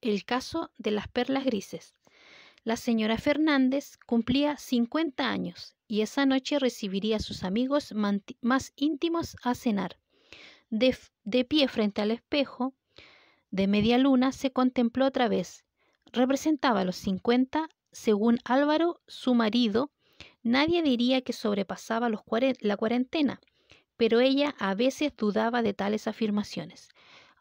el caso de las perlas grises. La señora Fernández cumplía 50 años y esa noche recibiría a sus amigos más íntimos a cenar. De, pie frente al espejo de media luna se contempló otra vez. Representaba los 50, según Álvaro, su marido. Nadie diría que sobrepasaba los la cuarentena, pero ella a veces dudaba de tales afirmaciones.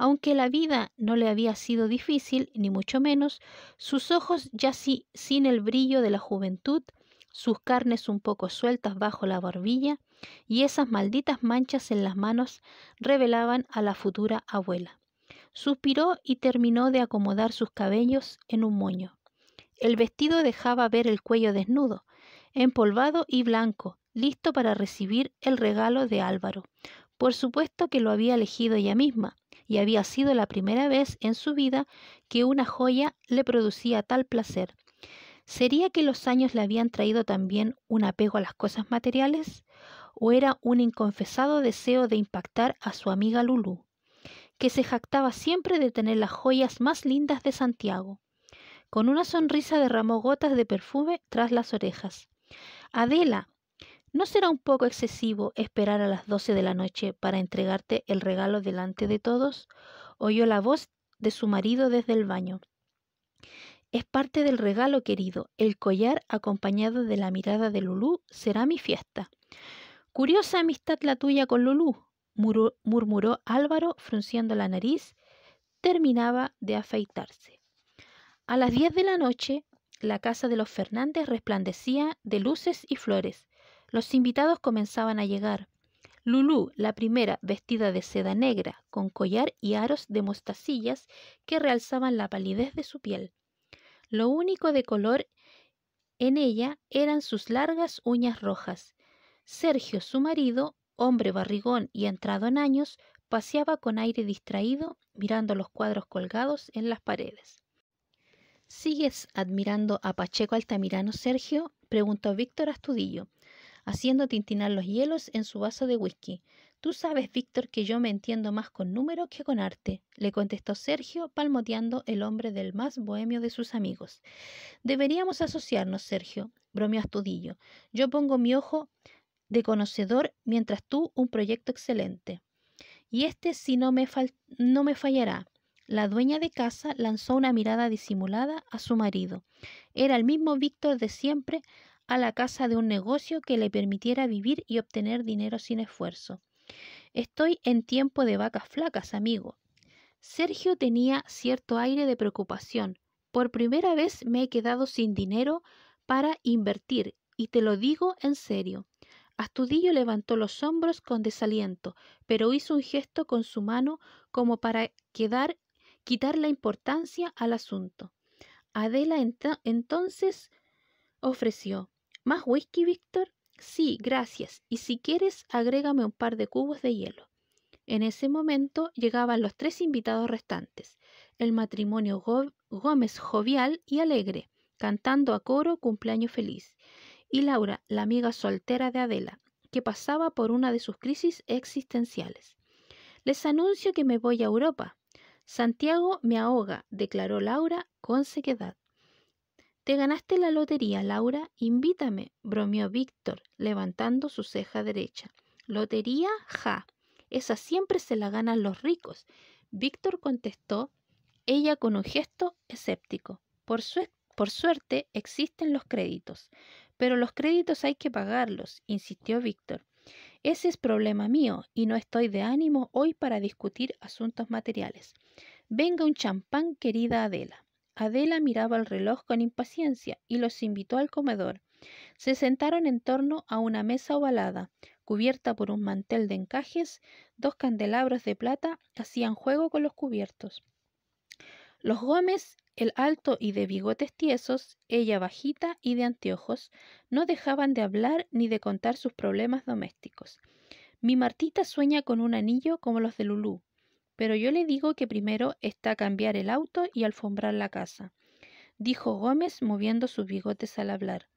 Aunque la vida no le había sido difícil, ni mucho menos, sus ojos ya sin el brillo de la juventud, sus carnes un poco sueltas bajo la barbilla y esas malditas manchas en las manos revelaban a la futura abuela. Suspiró y terminó de acomodar sus cabellos en un moño. El vestido dejaba ver el cuello desnudo, empolvado y blanco, listo para recibir el regalo de Álvaro. Por supuesto que lo había elegido ella misma, y había sido la primera vez en su vida que una joya le producía tal placer. ¿Sería que los años le habían traído también un apego a las cosas materiales? ¿O era un inconfesado deseo de impactar a su amiga Lulu, que se jactaba siempre de tener las joyas más lindas de Santiago? Con una sonrisa derramó gotas de perfume tras las orejas. Adela, ¿No será un poco excesivo esperar a las doce de la noche para entregarte el regalo delante de todos? Oyó la voz de su marido desde el baño. Es parte del regalo, querido. El collar acompañado de la mirada de Lulú será mi fiesta. Curiosa amistad la tuya con Lulú, murmuró, Álvaro, frunciendo la nariz. Terminaba de afeitarse. A las diez de la noche, la casa de los Fernández resplandecía de luces y flores. Los invitados comenzaban a llegar. Lulú, la primera, vestida de seda negra, con collar y aros de mostacillas que realzaban la palidez de su piel. Lo único de color en ella eran sus largas uñas rojas. Sergio, su marido, hombre barrigón y entrado en años, paseaba con aire distraído mirando los cuadros colgados en las paredes. ¿Sigues admirando a Pacheco Altamirano, Sergio? preguntó Víctor Astudillo haciendo tintinar los hielos en su vaso de whisky. Tú sabes, Víctor, que yo me entiendo más con números que con arte, le contestó Sergio, palmoteando el hombre del más bohemio de sus amigos. Deberíamos asociarnos, Sergio, bromeó Astudillo. Yo pongo mi ojo de conocedor, mientras tú un proyecto excelente. Y este si no me, no me fallará. La dueña de casa lanzó una mirada disimulada a su marido. Era el mismo Víctor de siempre, a la casa de un negocio que le permitiera vivir y obtener dinero sin esfuerzo. Estoy en tiempo de vacas flacas, amigo. Sergio tenía cierto aire de preocupación. Por primera vez me he quedado sin dinero para invertir, y te lo digo en serio. Astudillo levantó los hombros con desaliento, pero hizo un gesto con su mano como para quedar, quitar la importancia al asunto. Adela entonces ofreció ¿Más whisky, Víctor? Sí, gracias. Y si quieres, agrégame un par de cubos de hielo. En ese momento llegaban los tres invitados restantes, el matrimonio Gómez jovial y alegre, cantando a coro cumpleaños feliz, y Laura, la amiga soltera de Adela, que pasaba por una de sus crisis existenciales. Les anuncio que me voy a Europa. Santiago me ahoga, declaró Laura con sequedad. Te ganaste la lotería, Laura. Invítame, bromeó Víctor, levantando su ceja derecha. Lotería, ja. Esa siempre se la ganan los ricos. Víctor contestó, ella con un gesto escéptico. Por, por suerte existen los créditos. Pero los créditos hay que pagarlos, insistió Víctor. Ese es problema mío y no estoy de ánimo hoy para discutir asuntos materiales. Venga un champán, querida Adela. Adela miraba el reloj con impaciencia y los invitó al comedor. Se sentaron en torno a una mesa ovalada, cubierta por un mantel de encajes, dos candelabros de plata hacían juego con los cubiertos. Los Gómez, el alto y de bigotes tiesos, ella bajita y de anteojos, no dejaban de hablar ni de contar sus problemas domésticos. Mi Martita sueña con un anillo como los de Lulú, pero yo le digo que primero está cambiar el auto y alfombrar la casa, dijo Gómez moviendo sus bigotes al hablar.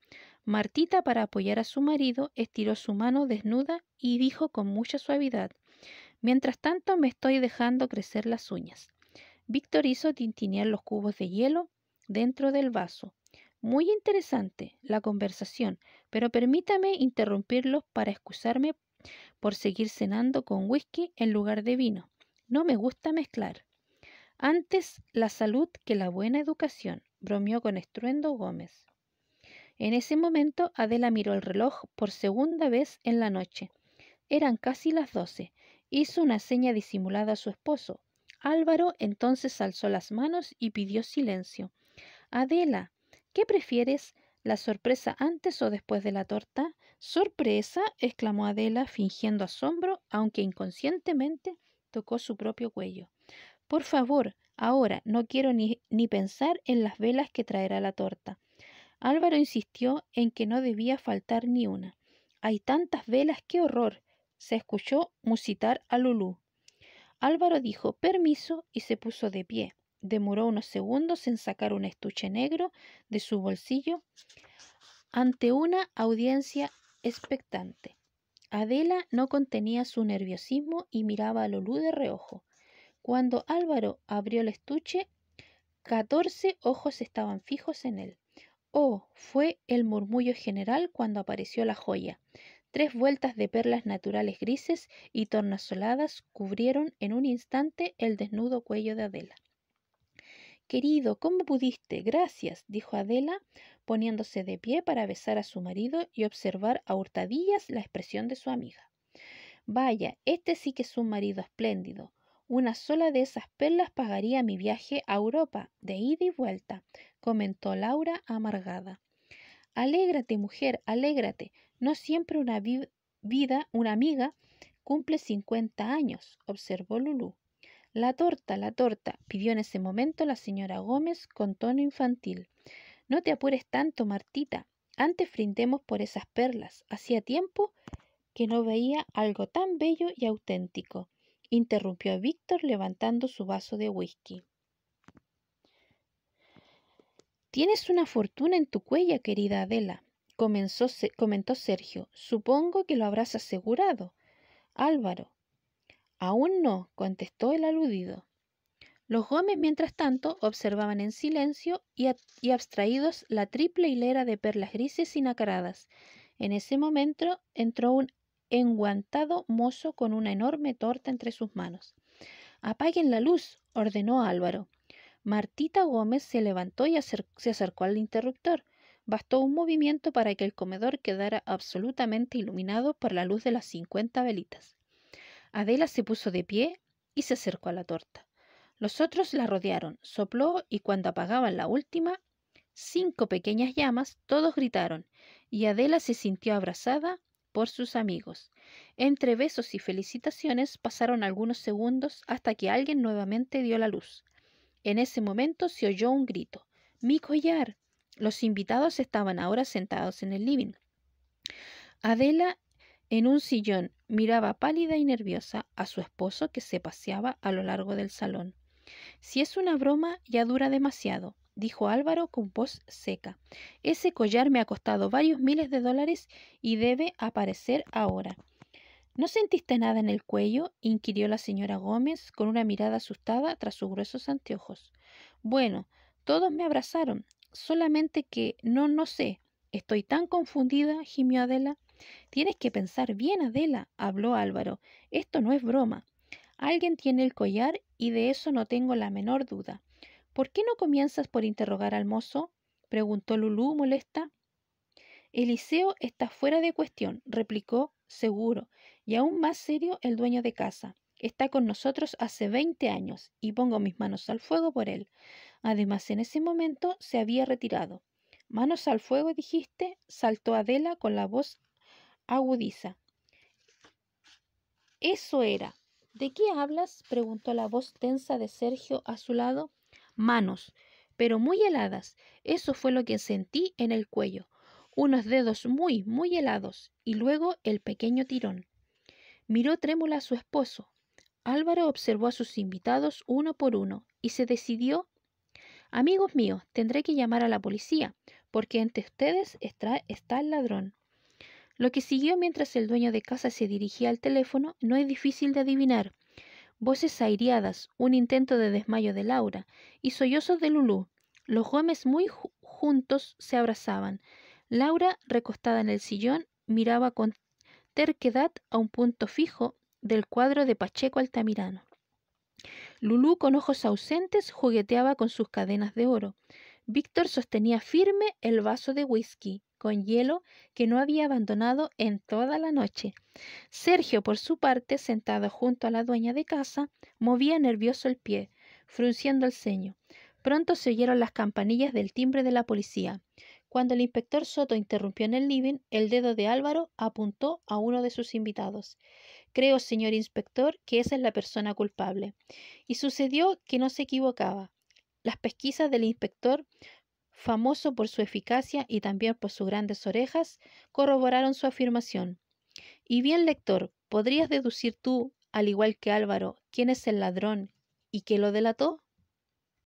Martita, para apoyar a su marido, estiró su mano desnuda y dijo con mucha suavidad Mientras tanto me estoy dejando crecer las uñas. Víctor hizo tintinear los cubos de hielo dentro del vaso. Muy interesante la conversación, pero permítame interrumpirlos para excusarme por seguir cenando con whisky en lugar de vino. No me gusta mezclar. Antes la salud que la buena educación, bromeó con estruendo Gómez. En ese momento Adela miró el reloj por segunda vez en la noche. Eran casi las doce. Hizo una seña disimulada a su esposo. Álvaro entonces alzó las manos y pidió silencio. Adela, ¿qué prefieres? ¿La sorpresa antes o después de la torta? ¿Sorpresa? exclamó Adela, fingiendo asombro, aunque inconscientemente tocó su propio cuello. Por favor, ahora no quiero ni, pensar en las velas que traerá la torta. Álvaro insistió en que no debía faltar ni una. Hay tantas velas, qué horror. se escuchó musitar a Lulú. Álvaro dijo permiso y se puso de pie. Demoró unos segundos en sacar un estuche negro de su bolsillo ante una audiencia expectante. Adela no contenía su nerviosismo y miraba a Lulú de reojo. Cuando Álvaro abrió el estuche, catorce ojos estaban fijos en él. Oh, fue el murmullo general cuando apareció la joya. Tres vueltas de perlas naturales grises y tornasoladas cubrieron en un instante el desnudo cuello de Adela. Querido, ¿cómo pudiste? Gracias, dijo Adela, poniéndose de pie para besar a su marido y observar a hurtadillas la expresión de su amiga. Vaya, este sí que es un marido espléndido. Una sola de esas perlas pagaría mi viaje a Europa, de ida y vuelta, comentó Laura amargada. Alégrate, mujer, alégrate. No siempre una vida, una amiga, cumple cincuenta años, observó Lulú. La torta, la torta, pidió en ese momento la señora Gómez con tono infantil. No te apures tanto, Martita. Antes frindemos por esas perlas. Hacía tiempo que no veía algo tan bello y auténtico, interrumpió a Víctor levantando su vaso de whisky. Tienes una fortuna en tu cuella, querida Adela, comenzó, comentó Sergio. Supongo que lo habrás asegurado. Álvaro, Aún no, contestó el aludido. Los Gómez, mientras tanto, observaban en silencio y, abstraídos la triple hilera de perlas grises y nacaradas. En ese momento entró un enguantado mozo con una enorme torta entre sus manos. Apaguen la luz, ordenó Álvaro. Martita Gómez se levantó y se acercó al interruptor. Bastó un movimiento para que el comedor quedara absolutamente iluminado por la luz de las cincuenta velitas. Adela se puso de pie y se acercó a la torta. Los otros la rodearon, sopló y cuando apagaban la última, cinco pequeñas llamas, todos gritaron, y Adela se sintió abrazada por sus amigos. Entre besos y felicitaciones pasaron algunos segundos hasta que alguien nuevamente dio la luz. En ese momento se oyó un grito. Mi collar. Los invitados estaban ahora sentados en el living. Adela en un sillón miraba pálida y nerviosa a su esposo que se paseaba a lo largo del salón. Si es una broma, ya dura demasiado, dijo Álvaro con voz seca. Ese collar me ha costado varios miles de dólares y debe aparecer ahora. ¿No sentiste nada en el cuello? inquirió la señora Gómez con una mirada asustada tras sus gruesos anteojos. Bueno, todos me abrazaron, solamente que no, no sé. Estoy tan confundida, gimió Adela. Tienes que pensar bien, Adela, habló Álvaro. Esto no es broma. Alguien tiene el collar y de eso no tengo la menor duda. ¿Por qué no comienzas por interrogar al mozo? preguntó Lulú molesta. Eliseo está fuera de cuestión, replicó seguro, y aún más serio el dueño de casa. Está con nosotros hace veinte años, y pongo mis manos al fuego por él. Además, en ese momento se había retirado. Manos al fuego, dijiste, saltó Adela con la voz agudiza. Eso era. ¿De qué hablas? preguntó la voz tensa de Sergio a su lado. Manos, pero muy heladas. Eso fue lo que sentí en el cuello. Unos dedos muy, muy helados, y luego el pequeño tirón. Miró trémula a su esposo. Álvaro observó a sus invitados uno por uno y se decidió Amigos míos, tendré que llamar a la policía, porque entre ustedes está, está el ladrón. Lo que siguió mientras el dueño de casa se dirigía al teléfono no es difícil de adivinar. Voces aireadas, un intento de desmayo de Laura y sollozos de Lulú. Los Gómez muy juntos se abrazaban. Laura, recostada en el sillón, miraba con terquedad a un punto fijo del cuadro de Pacheco Altamirano. Lulú, con ojos ausentes, jugueteaba con sus cadenas de oro. Víctor sostenía firme el vaso de whisky con hielo que no había abandonado en toda la noche. Sergio, por su parte, sentado junto a la dueña de casa, movía nervioso el pie, frunciendo el ceño. Pronto se oyeron las campanillas del timbre de la policía. Cuando el inspector Soto interrumpió en el living, el dedo de Álvaro apuntó a uno de sus invitados. Creo, señor inspector, que esa es la persona culpable. Y sucedió que no se equivocaba. Las pesquisas del inspector famoso por su eficacia y también por sus grandes orejas, corroboraron su afirmación. Y bien, lector, ¿podrías deducir tú, al igual que Álvaro, quién es el ladrón y qué lo delató?